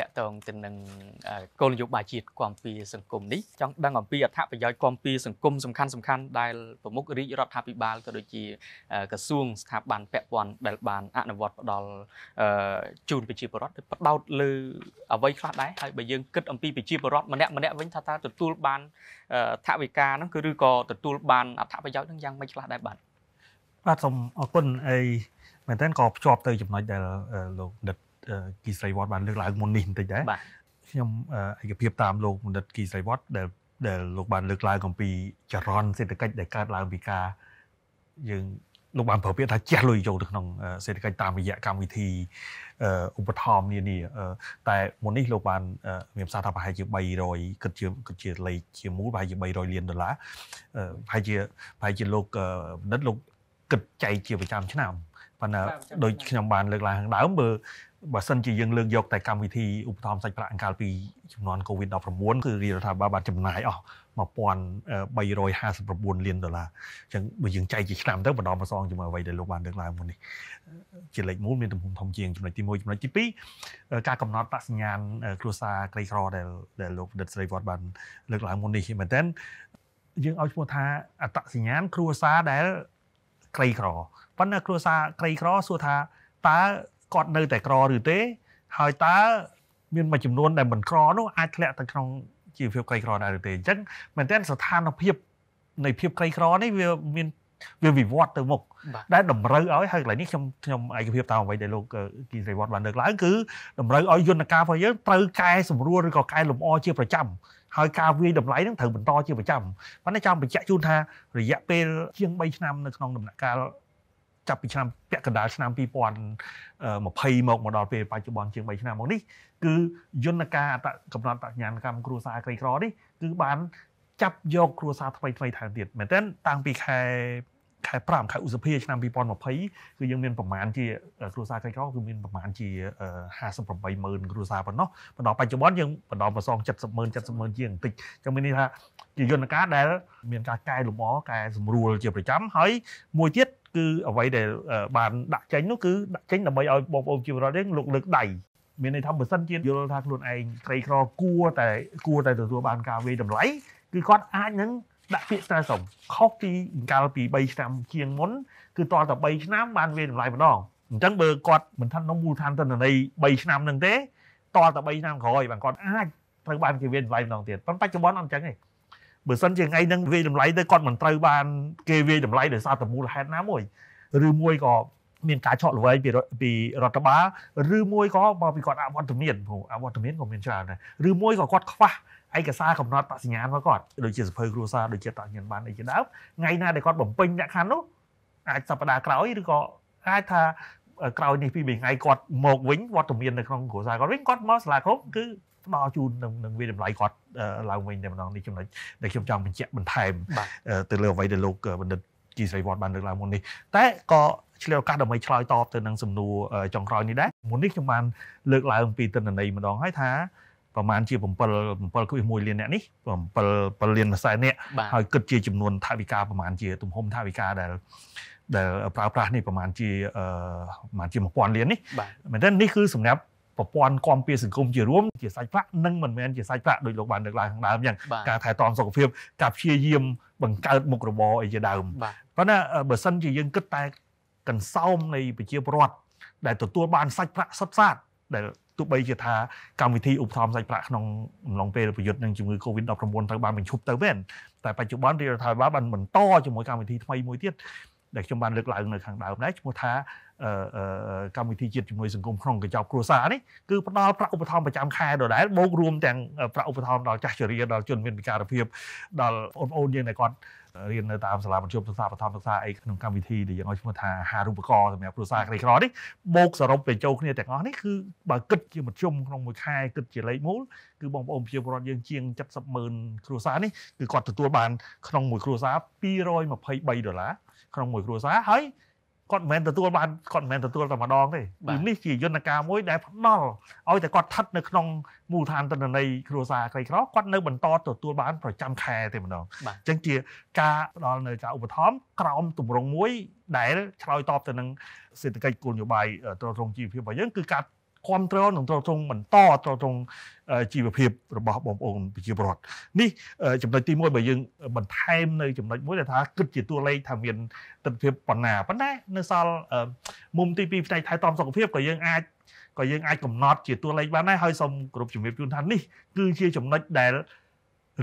តកតងទៅនឹងគោលនយោបាយជាតិគាំពារសង្គមនេះចង់ដឹងអំពីអត្ថប្រយោជន៍គាំពារសង្គមសំខាន់សំខាន់ដែលប្រមុខរាជរដ្ឋាភិបាលក៏ដូចជាក្រសួងស្ថាប័នពាក់ព័ន្ធដែលបានអនុវត្តផ្ដល់ជូនប្រជាពលរដ្ឋផ្ដោតលើ អ្វីខ្លះដែរហើយបើយើងគិតអំពីប្រជាពលរដ្ឋម្នាក់ម្នាក់វិញថាតើទទួលបានថវិកាហ្នឹងគឺឬក៏ទទួលបានអត្ថប្រយោជន៍ហ្នឹងយ៉ាងម៉េចខ្លះដែរបាទបាទសូមអរគុណអីមែនតើក៏ភ្ជាប់ទៅចំណុចដែលលោកដិតគីស្រីវត្តបានលើកឡើងមុននេះបន្តិចដែរខ្ញុំឯកភាពតាមលោកបណ្ឌិតគីស្រីវត្តដែលដែលលោកបានលើកឡើងអំពីចរន្តសេដ្ឋកិច្ចដែលកើតឡើងពីការយើងលោកបានប្រើពាក្យថាជះលុយចូលទៅក្នុងសេដ្ឋកិច្ចតាមរយៈកម្មវិធីឧបត្ថម្ភនានាតែមុននេះលោកបានមានសារថាប្រហែលជា300គិតជាគិតជាលេខជាមូលប្រហែលជា300លានដុល្លារប្រហែលជាប្រហែលជាលោកបណ្ឌិតលោកគិតចែកជាប្រចាំឆ្នាំប៉ុន្តែដូចខ្ញុំបានលើកឡើងដើមបើបើសិនជាយើងលើកយកតែកម្មវិធីឧបត្ថម្ភសាច់ប្រាក់កាលពីចំនួន COVID-19 គឺរាជរដ្ឋាភិបាលបានចំណាយអស់1359លានដុល្លារអញ្ចឹងបើយើងចែកជាឆ្នាំទៅបណ្ដំប្រសងជាមួយអ្វីដែលលោកបានលើកឡើងមុននេះជាលេខមូលមានទំហំធំជាងចំណុចទី1ចំណុចទី2ការកំណត់ប្រាក់សញ្ញាណគ្រួសារក្រីក្រដែលដែលលោកបណ្ឌិតស្រីវត្តបាន លើកឡើងមុននេះមែនតើយើងឲ្យឈ្មោះថាអត្តសញ្ញាណគ្រួសារដែលក្រីក្រប៉ុន្តែគ្រួសារក្រីក្រសួរថាតើគាត់នៅតែក្រឬទេ ហើយតើមានមួយចំនួនដែលមិនក្រនោះអាចធ្លាក់ទៅក្នុងជីវភាពក្រីក្រដែរឬទេអញ្ចឹងមែនទែនស្ថានភាពនៃភាពក្រីក្រនេះវាមានវាវិវត្តទៅមុខដែលតម្រូវឲ្យហើយកន្លែងនេះខ្ញុំខ្ញុំឯកភាពតាមអ្វីដែលលោកគីសេវត្តបានលើកឡើងគឺតម្រូវឲ្យយន្តការរបស់យើងត្រូវកែសម្រួលឬក៏កែលម្អជាប្រចាំហើយការវាយតម្លៃហ្នឹងត្រូវបន្តជាប្រចាំប៉ុន្តែចាំបញ្ជាក់ជូនថា រយៈពេលជាង3ឆ្នាំ នៅក្នុងដំណាក់កាលចាប់ពីឆ្នាំពាក់កណ្ដាលឆ្នាំ2020មកមកដល់ពេលបច្ចុប្បន្នជាង3ឆ្នាំមកនេះគឺយន្តការអតកំណត់បញ្ញាកម្មគ្រួសារក្រីក្រនេះគឺ បានចាប់យកគ្រួសារថ្មីថ្មីថែមទៀតមែនទែនតាំងពីខែខែ5ខែឧសភាឆ្នាំ2020គឺយើងមានប្រមាណជាគ្រួសារក្រីក្រគឺមានប្រមាណជា580,000គ្រួសារប៉ុណ្ណោះបន្តបច្ចុប្បន្នយើងបន្តប្រសង70,000 70,000ជាងបន្តិចចឹងមានន័យថាជាយន្តការដែល មានការកែលម្អកែសម្រួលជាប្រចាំហើយមួយទៀតគឺអ្វីដែលបានដាក់ចេញនោះគឺដាក់ចេញដើម្បីឲ្យបងប្អូនជីវរដ្ឋយើងលោកលើកដៃមានន័យថាបើសិនជាយល់ថាខ្លួនឯងក្រីក្រគួរតែគួរតែទទួលបានការវាយតម្លៃគឺគាត់អាចនឹងដាក់ពាក្យស្នើសុំខុសពីកាលពី3ឆ្នាំជាងមុនគឺតរតែ3ឆ្នាំបានវាតម្លៃម្ដងអញ្ចឹងបើគាត់មិនថាក្នុងមូលដ្ឋានតនន័យ3ឆ្នាំនឹងទេតរតែ3ឆ្នាំក្រោយបានគាត់អាចត្រូវបានគេវាតម្លៃម្ដងទៀតប៉ុន្តែបច្ចុប្បន្នអត់អញ្ចឹងទេបើសិនជាថ្ងៃហ្នឹងវាតម្លៃទៅគាត់មិនត្រូវបានគេវាតម្លៃដោយសារតែមូលហេតុណាមួយឬមួយក៏មានការឆក់ល្វែងពីពីរដ្ឋបាលឬមួយក៏មកពីគាត់អវត្តមានព្រោះអវត្តមានក៏មានច្រើនដែរឬមួយក៏គាត់ខ្វះឯកសារកំណត់បសញ្ញារបស់គាត់ដូចជាសភៅគ្រួសារដូចជាតញ្ញានបានអីជាដើមថ្ងៃណាដែលគាត់បំពេញលក្ខខណ្ឌនោះអាចសប្តាហ៍ក្រោយឬក៏អាចថាក្រោយនេះពីរថ្ងៃគាត់មកវិញវត្តមាននៅក្នុងគ្រួសារគាត់វិញគាត់មកសាលាក្រុមគឺផ្ដល់ជូននឹងនឹងវាតម្លៃគាត់ឡើងវិញតែម្ដងនេះចំណុចដែលខ្ញុំចង់បញ្ជាក់បន្ថែមទៅលើអ្វីដែលលោកបណ្ឌិតជីស្រីវត្តបានលើកឡើងមុននេះតែក៏ឆ្លៀវឱកាសដើម្បីឆ្លើយតបទៅនឹងសំណួរចុងក្រោយនេះដែរមុននេះខ្ញុំបានលើកឡើងពីទិន្នន័យម្ដងហើយថាប្រហែលជា7 7.1លានអ្នកនេះ7 7លាន40អ្នកហើយគិតជាចំនួនថាវិការប្រហែលជាទំហំថាវិការដែលដែលប្រើប្រាស់នេះប្រហែលជាប្រហែលជា1000លាននេះមែនទេនេះគឺសម្រាប់ប្រព័ន្ធគាំពារសង្គមជារួមជាសាច់ប្រាក់និងមិនមែនជាសាច់ប្រាក់ដោយលោកបានលើកឡើងខាងដើមអញ្ចឹងការថែទាំសុខភាពការព្យាយាម បង្កើតមុខរបរអីជាដើមប៉ុន្តែបើសិនជាយើងគិតតែកន្សោមនៃប្រជាពលរដ្ឋដែលទទួលបានសាច់ប្រាក់សុទ្ធសាធដែលទោះបីជាថាកម្មវិធីឧបត្ថម្ភសាច់ប្រាក់ក្នុងអំឡុងពេលប្រយុទ្ធនឹងជំងឺ Covid-19 ត្រូវបានបញ្ឈប់ទៅវិញតែបច្ចុដ្ឋានរដ្ឋាភិបាលបានបន្តជាមួយកម្មវិធីថ្មីមួយទៀតដែលខ្ញុំបានលើកឡើងនៅខាងដើមដែរឈ្មោះថាកម្មវិធីជាតិជាមួយសង្គមក្នុងកញ្ចប់គ្រួសារនេះគឺផ្ដល់ប្រាក់ឧបត្ថម្ភប្រចាំខែដដែលបូករួម ទាំងប្រាក់ឧបត្ថម្ភដល់ចាស់ជរាដល់ជនមានពិការភាពដល់បងប្អូនយើងដែលគាត់រៀននៅតាមសាលាមធ្យមសិក្សាបឋមសិក្សាអីក្នុងកម្មវិធីដែលយើងឲ្យឈ្មោះថាហារូបករណ៍សម្រាប់គ្រួសារក្រីក្រនេះបូកសរុបទៅចូលគ្នាទាំងអស់នេះគឺបើគិតជាមធ្យមក្នុងមួយខែគិតជាលេខមូលគឺបងប្អូនប្រជាពលរដ្ឋយើងជាង70ម៉ឺនគ្រួសារនេះគឺគាត់ទទួលបានក្នុងមួយគ្រួសារ223ដុល្លារក្នុងមួយគ្រួសារហើយគាត់មិនមែនទទួលបានគាត់មិនមែនទទួលតែម្ដងទេនេះជាយន្តការមួយដែលផ្ដល់ឲ្យតែគាត់ស្ថិតនៅក្នុងមូលដ្ឋានតនន័យគ្រួសារក្រីក្រគាត់នៅបន្តទទួលបាន ប្រចាំខែតែម្ដងអញ្ចឹងជាការផ្ដល់នៅការឧបត្ថម្ភក្រោមទម្រង់មួយ ដែលឆ្លើយតបទៅនឹងសេដ្ឋកិច្ចគោលនយោបាយទ្រទ្រង់ជីវភាពរបស់យើងគឺការគ្រប់គ្រងនិងទ្រទ្រង់បន្តទ្រទ្រង់ជីវភាពរបស់បងប្អូនប្រជាពលរដ្ឋនេះចំណុចទី1បើយើងបន្ថែមនៅចំណុចមួយដែលថាគិតជាតួលេខថាមានទិដ្ឋភាពប៉ុណ្ណាប៉ុន្តែនៅសល់មុំទី2ផ្នែកថែទាំសុខភាពក៏យើងអាចក៏យើងអាចកំណត់ជាតួលេខបានដែរហើយសូមគោរពជំរាបជូនថានេះគឺជាចំណុចដែល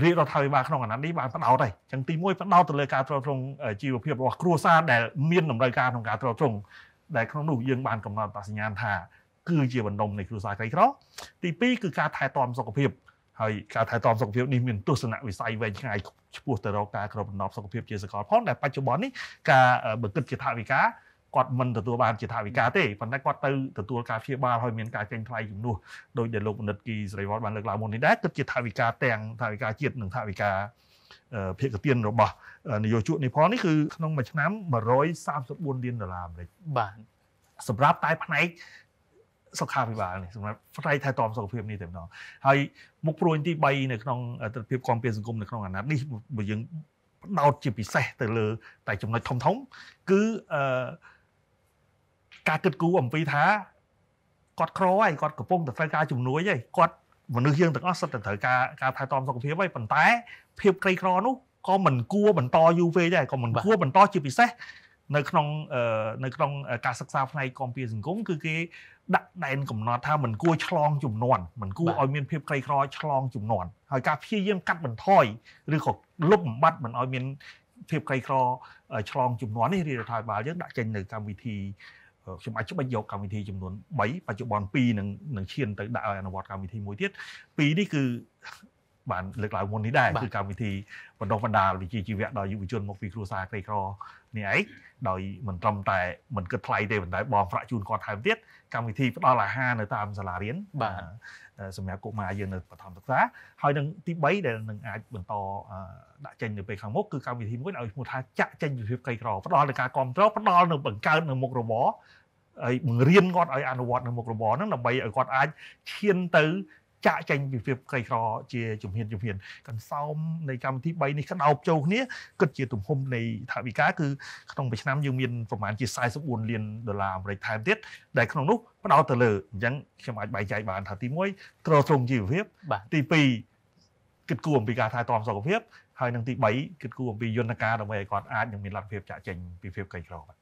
រាជរដ្ឋាភិបាលក្នុងអាណត្តិនេះបានផ្ដោតហើយអញ្ចឹងទី1ផ្ដោតទៅលើការទ្រទ្រង់ជីវភាពរបស់គ្រួសារដែលមានតម្រូវការក្នុងការទ្រទ្រង់ដែលក្នុងនោះយើងបានកំណត់តសញ្ញាថាគឺជាបណ្ដុំនៃគ្រួសារក្រីក្រទី2គឺការថែទាំសុខភាពហើយការថែទាំសុខភាពនេះមានទស្សនវិស័យវែងឆ្ងាយឆ្ពោះទៅរកការគ្រប់ដំណប់សុខភាពជាសកលផងដែលបច្ចុប្បន្ននេះការបើគិតជាថាវិការគាត់មិនទទួលបានជាថាវិការទេប៉ុន្តែគាត់ទៅទទួលការព្យាបាលហើយមានការចេញថ្លៃជំនួសដោយដែលលោកមនិតគីសេរីវត្តបានលើកឡើងមុននេះដែរគឺជាថាវិការទាំងថាវិការជាតិនិងថាវិការភាគទានរបស់នយោជកនេះផងនេះគឺក្នុងមួយឆ្នាំ134លានដុល្លារអាមេរិកបាទសម្រាប់តែផ្នែកសុខាភិបាលនេះសម្រាប់ផ្នែកថែទាំសុខភាពនេះតែម្ដងហើយមុខព្រួយទី3នៅក្នុងទិដ្ឋភាពគាំពារសង្គមនៅក្នុងអាណត្តិនេះបើយើងផ្ដោតជាពិសេសទៅលើតែចំណុចធំធំគឺអឺការគិតគូរអំពីថាគាត់ក្រហើយគាត់កំពុងតែត្រូវការជំនួយហើយគាត់មនុស្សយើងទាំងអស់សុទ្ធតែត្រូវការការថែទាំសុខភាពហើយប៉ុន្តែភាពក្រីក្រនោះក៏មិនគួរបន្តយូរពេកដែរក៏មិនគួរបន្តជាពិសេសនៅក្នុងនៅក្នុងការសិក្សាផ្នែកគំពីសង្គមគឺគេដាក់ដែនកំណត់ថាមិនគួរឆ្លងចំនួនមិនគួរឲ្យមានភាពក្រីក្រឆ្លងចំនួនហើយការព្យាយាមកាត់បន្ថយឬក៏លុបបំបាត់មិនឲ្យមានភាពក្រីក្រឆ្លងចំនួននេះរដ្ឋាភិបាលយើងដាក់ចេញនៅកម្មវិធីខ្ញុំអាចច្បិចយកកម្មវិធីចំនួន3បច្ចុប្បន្ន2នឹងនឹងឈានទៅដាក់ឲ្យអនុវត្តកម្មវិធីមួយទៀត2នេះគឺបានលើកឡើងមុននេះដែរគឺកម្មវិធីបណ្ដុះបណ្ដាលវិជ្ជាជីវៈដល់យុវជនមកពីគ្រួសារក្រីក្រនេះឯងដោយមិនត្រឹមតែ មិនគិតថ្លៃទេប៉ុន្តែបងប្រាក់ជូនគាត់ថែមទៀតកម្មវិធីផ្ដល់អាហារនៅតាមសាលារៀនបាទសម្រាប់កុមារយើងនៅបឋមសិក្សាហើយនឹងទី3ដែលនឹងអាចបន្តដាក់ចេញនៅពេលខាងមុខគឺកម្មវិធីមួយឲ្យឈ្មោះថាចាក់ចេញពីភាពក្រីក្រផ្ដល់លើការគ្រប់គ្រងផ្ដល់នៅបង្កើតនៅមុខរបរហើយបង្រៀនគាត់ឲ្យអនុវត្តនៅមុខរបរហ្នឹងដើម្បីឲ្យគាត់អាចឈានទៅចាក់ចេញពីភាពក្រីក្រជាជំហានជំហានកន្សោមនៃកម្មវិធី3នេះក្តោបចូលគ្នាគិតជា ទំហំនៃថវិកាគឺក្នុងមួយឆ្នាំយើងមានប្រមាណជា44លានដុល្លារអាមេរិកថែមទៀតដែលក្នុងនោះផ្ដោតទៅលើអញ្ចឹងខ្ញុំអាចបែងចែកបាន ថាទី1ត្រត្រង់ជីវភាពទី2គិតគូរអំពីការថែទាំសុខភាពហើយនឹងទី3គិតគូរអំពីយន្តការដើម្បីឲ្យគាត់អាចនឹងមានលទ្ធភាពចាក់ចេញពីភាពក្រីក្របាទ